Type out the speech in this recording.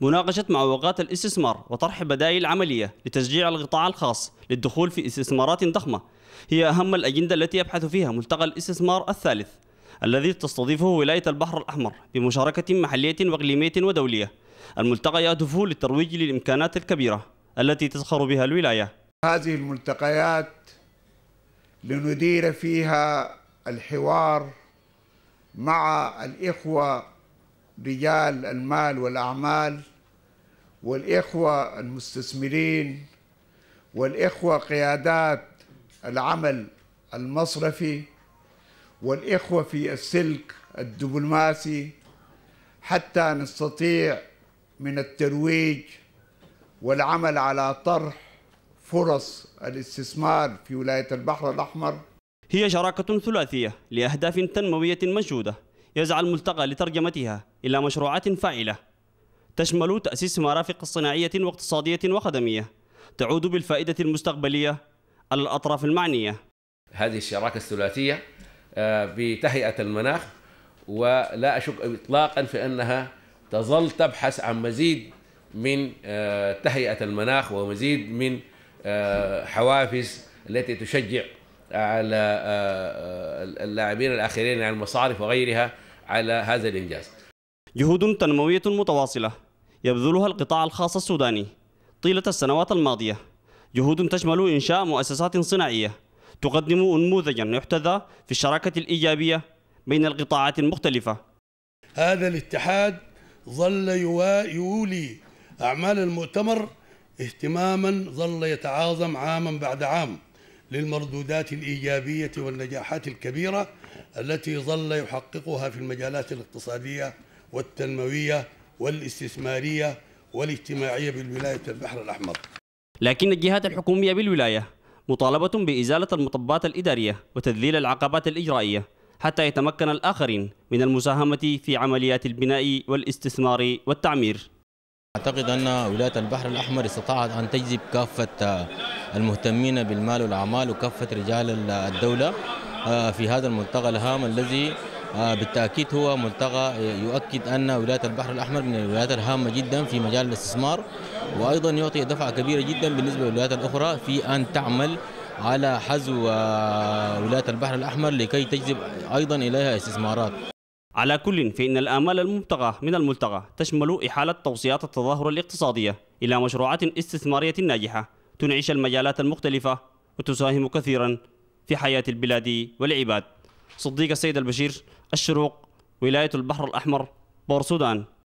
مناقشة معوقات الاستثمار وطرح بدائل عملية لتشجيع القطاع الخاص للدخول في استثمارات ضخمة هي أهم الأجندة التي يبحث فيها ملتقى الاستثمار الثالث الذي تستضيفه ولاية البحر الأحمر بمشاركة محلية وإقليمية ودولية الملتقى يهدف للترويج للإمكانات الكبيرة التي تزخر بها الولاية هذه الملتقيات لندير فيها الحوار مع الإخوة رجال المال والأعمال والإخوة المستثمرين والإخوة قيادات العمل المصرفي والإخوة في السلك الدبلوماسي حتى نستطيع من الترويج والعمل على طرح فرص الاستثمار في ولاية البحر الأحمر هي شراكة ثلاثية لأهداف تنموية مشهودة يسعى الملتقى لترجمتها إلى مشروعات فاعلة تشمل تأسيس مرافق صناعية واقتصادية وخدمية تعود بالفائدة المستقبلية على الأطراف المعنية هذه الشراكة الثلاثية آه، بتهيئة المناخ ولا أشك إطلاقا في أنها تظل تبحث عن مزيد من آه، تهيئة المناخ ومزيد من آه، حوافز التي تشجع على آه، آه، اللاعبين الآخرين على يعني المصارف وغيرها على هذا الإنجاز جهود تنموية متواصلة يبذلها القطاع الخاص السوداني طيلة السنوات الماضية جهود تشمل إنشاء مؤسسات صناعية تقدم انموذجا يحتذى في الشراكة الإيجابية بين القطاعات المختلفة هذا الاتحاد ظل يولي أعمال المؤتمر اهتماما ظل يتعاظم عاما بعد عام للمردودات الإيجابية والنجاحات الكبيرة التي ظل يحققها في المجالات الاقتصادية والتنموية والاستثمارية والاجتماعية بالولاية البحر الأحمر لكن الجهات الحكومية بالولاية مطالبة بإزالة المطبات الإدارية وتذليل العقبات الإجرائية حتى يتمكن الآخرين من المساهمة في عمليات البناء والاستثمار والتعمير أعتقد أن ولاية البحر الأحمر استطاعت أن تجذب كافة آه، المهتمين بالمال والأعمال وكافة رجال الدولة آه، في هذا الملتقى الهام الذي آه، بالتأكيد هو ملتقى يؤكد أن ولاية البحر الأحمر من الولايات الهامة جدا في مجال الاستثمار وأيضا يعطي دفعة كبيرة جدا بالنسبة للولايات الأخرى في أن تعمل على حزو ولاية البحر الأحمر لكي تجذب أيضا إليها استثمارات على كل فإن الآمال المبتغى من الملتقى تشمل إحالة توصيات التظاهر الاقتصادية إلى مشروعات استثمارية ناجحة تنعش المجالات المختلفة وتساهم كثيرا في حياة البلاد والعباد صديق السيد البشير الشروق ولاية البحر الأحمر بورسودان